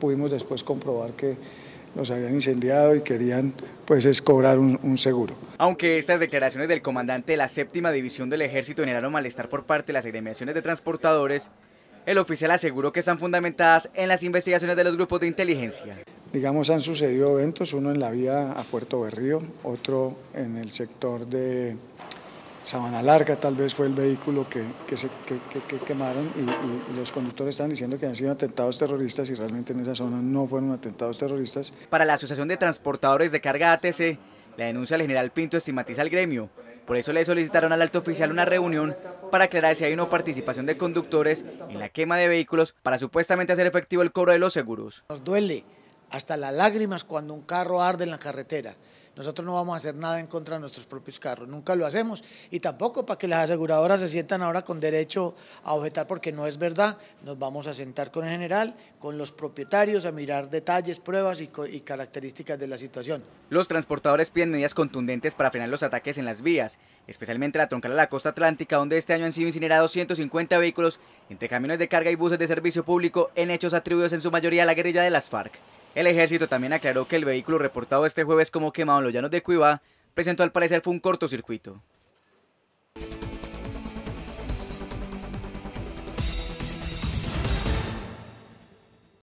Pudimos después comprobar que los habían incendiado y querían pues es cobrar un, un, seguro. Aunque estas declaraciones del comandante de la séptima división del ejército generaron malestar por parte de las agremiaciones de transportadores, el oficial aseguró que están fundamentadas en las investigaciones de los grupos de inteligencia. Digamos, han sucedido eventos, uno en la vía a Puerto Berrío, otro en el sector de Sabana Larga, tal vez fue el vehículo que, quemaron y, los conductores están diciendo que han sido atentados terroristas y realmente en esa zona no fueron atentados terroristas. Para la Asociación de Transportadores de Carga ATC, la denuncia del general Pinto estigmatiza al gremio. Por eso le solicitaron al alto oficial una reunión para aclarar si hay una participación de conductores en la quema de vehículos para supuestamente hacer efectivo el cobro de los seguros. Nos duele hasta las lágrimas cuando un carro arde en la carretera. Nosotros no vamos a hacer nada en contra de nuestros propios carros, nunca lo hacemos y tampoco para que las aseguradoras se sientan ahora con derecho a objetar porque no es verdad. Nos vamos a sentar con el general, con los propietarios a mirar detalles, pruebas y, características de la situación. Los transportadores piden medidas contundentes para frenar los ataques en las vías, especialmente la troncal a la costa atlántica donde este año han sido incinerados 150 vehículos entre camiones de carga y buses de servicio público en hechos atribuidos en su mayoría a la guerrilla de las FARC. El ejército también aclaró que el vehículo reportado este jueves como quemado en los llanos de Cuba presentó al parecer fue un cortocircuito.